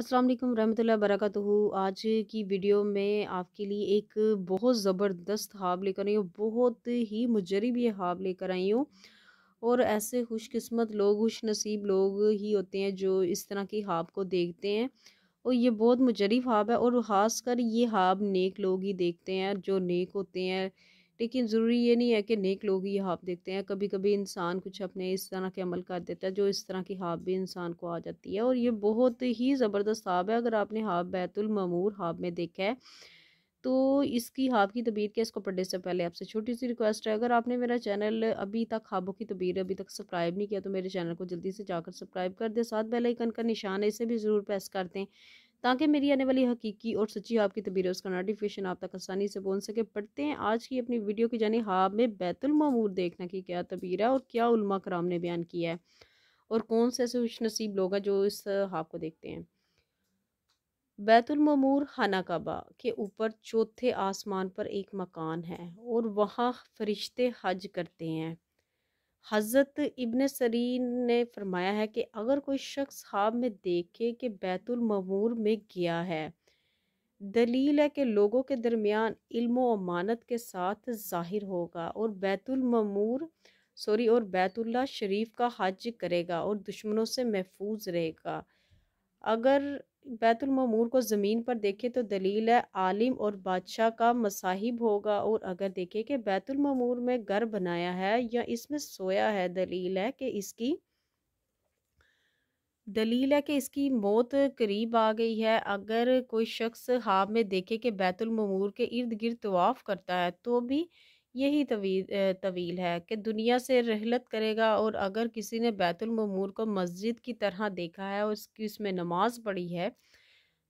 असलम वालेकुम रहमतुल्लाहि आज की वीडियो में आपके लिए एक बहुत ज़बरदस्त हाब लेकर आई हूँ बहुत ही मुजरब ये हाब लेकर आई हूँ और ऐसे खुशकस्मत लोग खुश नसीब लोग ही होते हैं जो इस तरह की हाब को देखते हैं और ये बहुत मुजरब हाब है और ख़ास कर ये हाब नेक लोग ही देखते हैं जो नेक होते हैं लेकिन ज़रूरी ये नहीं है कि नेक लोग ही हाफ देखते हैं कभी कभी इंसान कुछ अपने इस तरह के अमल कर देता है जो इस तरह की हाफ भी इंसान को आ जाती है और ये बहुत ही ज़बरदस्त हाफ है अगर आपने हाफ बैतुलमूर हाफ में देखा है तो इसकी हाफ की तबीर के इसको पढ़ने से पहले आपसे छोटी सी रिक्वेस्ट है अगर आपने मेरा चैनल अभी तक हाबों की तबीर अभी तक सब्सक्राइब नहीं किया तो मेरे चैनल को जल्दी से जाकर सब्सक्राइब कर दें साथ बेल आइकन का निशान है इसे भी ज़रूर प्रेस कर दें ताकि मेरी आने वाली हकीकी और सच्ची आपकी तबीर उसका नोटिफिकेशन आप तक आसानी से बोल सके पढ़ते हैं आज की अपनी वीडियो की जानी हाब में बैतुलमूर देखना कि क्या तबीर है और क्या उलमा कराम ने बयान किया है और कौन से ऐसे खुश नसीब लोग हैं जो इस हाब को देखते हैं बैतुलमूर खाना काबा के ऊपर चौथे आसमान पर एक मकान है और वहाँ फरिश्ते हज करते हैं हज़रत इबन सरीन ने फरमाया है कि अगर कोई शख्स ख्वाब में देखे कि बैतुलमूर में गया है दलील है कि लोगों के दरमियान इल्म अमानत के साथ ज़ाहिर होगा और बैतुलमूर सॉरी और बैतुल्ला शरीफ का हज करेगा और दुश्मनों से महफूज रहेगा अगर बैतुलमूर को ज़मीन पर देखे तो दलील है आलिम और बादशाह का मसाहिब होगा और अगर देखे कि बैतुलमूर में घर बनाया है या इसमें सोया है दलील है कि इसकी दलील है कि इसकी मौत करीब आ गई है अगर कोई शख्स हाब में देखे कि बैतुलमूर के इर्द गिर्द तवाफ़ करता है तो भी यही तवील तवील है कि दुनिया से रहलत करेगा और अगर किसी ने बैतुलमूर को मस्जिद की तरह देखा है और उसकी उसमें नमाज पढ़ी है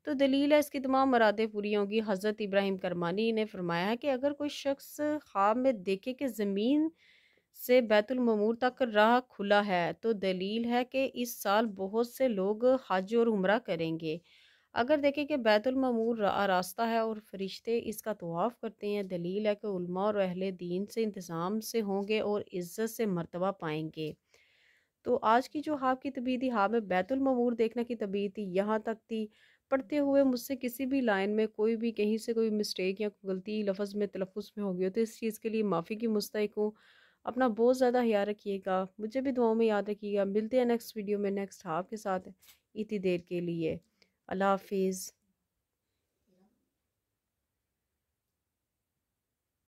तो दलील है इसकी तमाम मरादें पूरी होंगी हज़रत इब्राहिम करमानी ने फरमाया है कि अगर कोई शख्स ख्वाब में देखे कि ज़मीन से बैतुलमूर तक राह खुला है तो दलील है कि इस साल बहुत से लोग हज और उम्र करेंगे अगर देखें कि बैतुलमूर रास्ता है और फरिश्ते इसका तोाफ़ करते हैं दलील है कि और अहल दीन से इंतज़ाम से होंगे और इज़्ज़त से मरतबा पाएंगे तो आज की जो हाब की तबीयत थी हाब में बैतुलमूर देखने की तबीयत थी यहाँ तक थी पढ़ते हुए मुझसे किसी भी लाइन में कोई भी कहीं से कोई मिस्टेक या गलती लफ्ज़ में तलफ़ में हो हो तो इस चीज़ के लिए माफ़ी की मुस्तक हूँ अपना बहुत ज़्यादा ख्याल रखिएगा मुझे भी दुआओं में याद रखिएगा मिलते हैं नेक्स्ट वीडियो में नेक्स्ट हाफ के साथ इतनी देर के लिए अल्लाह हाफिज़